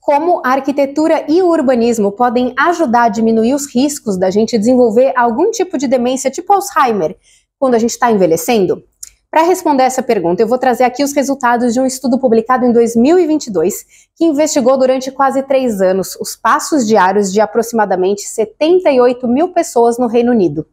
como a arquitetura e o urbanismo podem ajudar a diminuir os riscos da gente desenvolver algum tipo de demência, tipo Alzheimer, quando a gente está envelhecendo? Para responder essa pergunta, eu vou trazer aqui os resultados de um estudo publicado em 2022, que investigou durante quase três anos os passos diários de aproximadamente 78 mil pessoas no Reino Unido.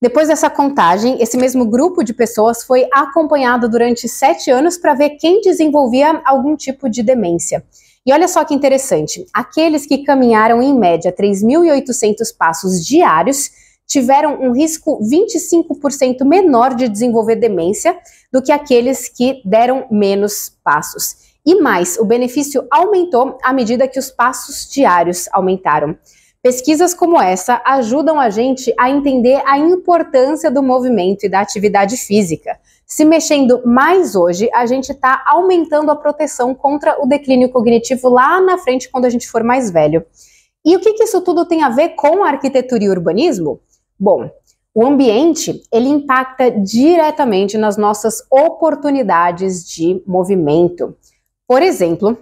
Depois dessa contagem, esse mesmo grupo de pessoas foi acompanhado durante sete anos para ver quem desenvolvia algum tipo de demência. E olha só que interessante: aqueles que caminharam em média 3.800 passos diários tiveram um risco 25% menor de desenvolver demência do que aqueles que deram menos passos. E mais, o benefício aumentou à medida que os passos diários aumentaram. Pesquisas como essa ajudam a gente a entender a importância do movimento e da atividade física. Se mexendo mais hoje, a gente está aumentando a proteção contra o declínio cognitivo lá na frente quando a gente for mais velho. E o que, que isso tudo tem a ver com a arquitetura e urbanismo? Bom, o ambiente ele impacta diretamente nas nossas oportunidades de movimento. Por exemplo,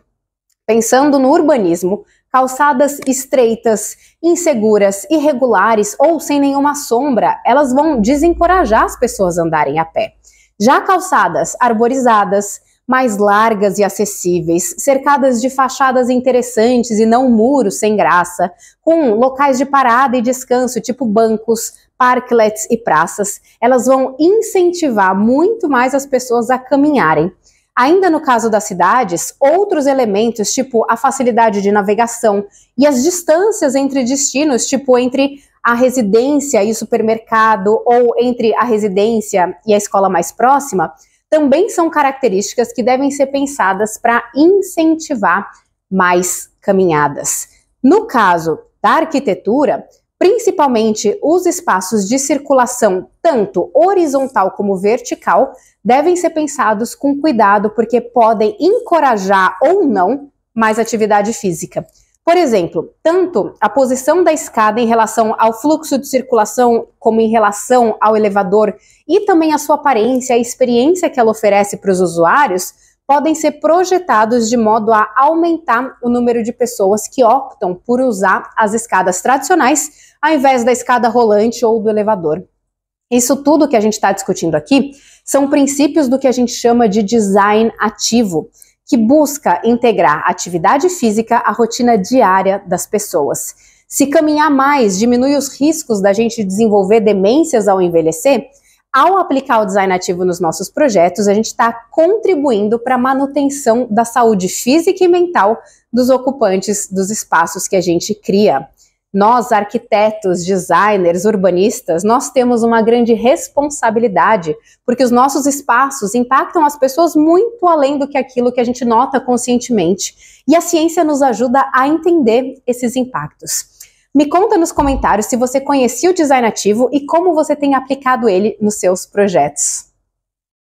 pensando no urbanismo, Calçadas estreitas, inseguras, irregulares ou sem nenhuma sombra, elas vão desencorajar as pessoas a andarem a pé. Já calçadas arborizadas, mais largas e acessíveis, cercadas de fachadas interessantes e não muros sem graça, com locais de parada e descanso, tipo bancos, parklets e praças, elas vão incentivar muito mais as pessoas a caminharem. Ainda no caso das cidades, outros elementos, tipo a facilidade de navegação e as distâncias entre destinos, tipo entre a residência e o supermercado ou entre a residência e a escola mais próxima, também são características que devem ser pensadas para incentivar mais caminhadas. No caso da arquitetura, Principalmente os espaços de circulação, tanto horizontal como vertical, devem ser pensados com cuidado, porque podem encorajar ou não mais atividade física. Por exemplo, tanto a posição da escada em relação ao fluxo de circulação, como em relação ao elevador, e também a sua aparência, a experiência que ela oferece para os usuários, podem ser projetados de modo a aumentar o número de pessoas que optam por usar as escadas tradicionais ao invés da escada rolante ou do elevador. Isso tudo que a gente está discutindo aqui são princípios do que a gente chama de design ativo, que busca integrar atividade física à rotina diária das pessoas. Se caminhar mais diminui os riscos da gente desenvolver demências ao envelhecer, ao aplicar o design ativo nos nossos projetos, a gente está contribuindo para a manutenção da saúde física e mental dos ocupantes dos espaços que a gente cria. Nós, arquitetos, designers, urbanistas, nós temos uma grande responsabilidade, porque os nossos espaços impactam as pessoas muito além do que aquilo que a gente nota conscientemente. E a ciência nos ajuda a entender esses impactos. Me conta nos comentários se você conhecia o design ativo e como você tem aplicado ele nos seus projetos.